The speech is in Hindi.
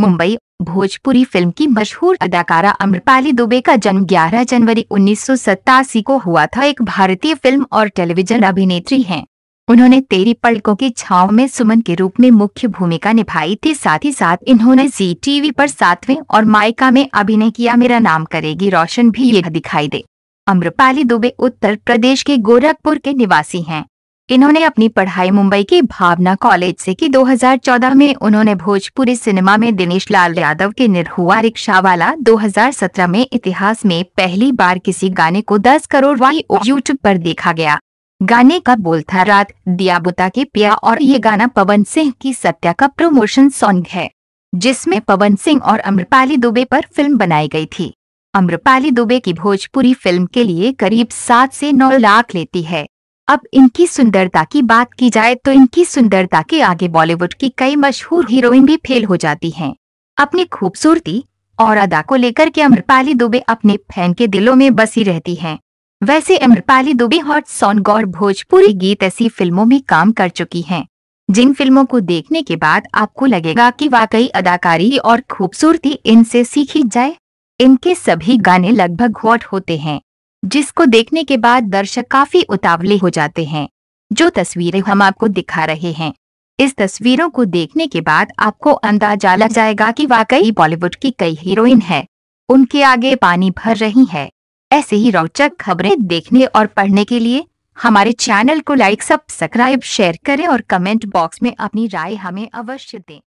मुंबई भोजपुरी फिल्म की मशहूर अदाकारा अमृपाली दुबे का जन्म 11 जनवरी उन्नीस को हुआ था एक भारतीय फिल्म और टेलीविजन अभिनेत्री हैं। उन्होंने तेरी पलकों की छाव में सुमन के रूप में मुख्य भूमिका निभाई थी साथ ही साथ इन्होंने जी टीवी पर सातवें और मायका में अभिनय किया मेरा नाम करेगी रोशन भी यह दिखाई दे अम्रपाली दुबे उत्तर प्रदेश के गोरखपुर के निवासी हैं इन्होंने अपनी पढ़ाई मुंबई के भावना कॉलेज से की 2014 में उन्होंने भोजपुरी सिनेमा में दिनेश लाल यादव के निरहुआ वाला दो में इतिहास में पहली बार किसी गाने को 10 करोड़ वाई यूट्यूब पर देखा गया गाने का बोल था रात दियाबुता के पिया और ये गाना पवन सिंह की सत्या का प्रमोशन सॉन्ग है जिसमें पवन सिंह और अम्रपाली दुबे पर फिल्म बनाई गई थी अम्रपाली दुबे की भोजपुरी फिल्म के लिए करीब सात से नौ लाख लेती है अब इनकी सुंदरता की बात की जाए तो इनकी सुंदरता के आगे बॉलीवुड की कई मशहूर हीरोइन भी फेल हो जाती हैं। अपनी खूबसूरती और अदा को लेकर के अमरपाली दुबे अपने फैन के दिलों में बसी रहती हैं। वैसे अमरपाली दुबे हॉट सॉन्ग और भोजपुरी गीत ऐसी फिल्मों में काम कर चुकी है जिन फिल्मों को देखने के बाद आपको लगेगा की वाकई अदाकारी और खूबसूरती इनसे सीखी जाए इनके सभी गाने लगभग हॉट होते हैं जिसको देखने के बाद दर्शक काफी उतावले हो जाते हैं जो तस्वीरें हम आपको दिखा रहे हैं इस तस्वीरों को देखने के बाद आपको अंदाजा लग जाएगा कि वाकई बॉलीवुड की कई हीरोइन है उनके आगे पानी भर रही है ऐसे ही रोचक खबरें देखने और पढ़ने के लिए हमारे चैनल को लाइक सब्सक्राइब शेयर करें और कमेंट बॉक्स में अपनी राय हमें अवश्य दें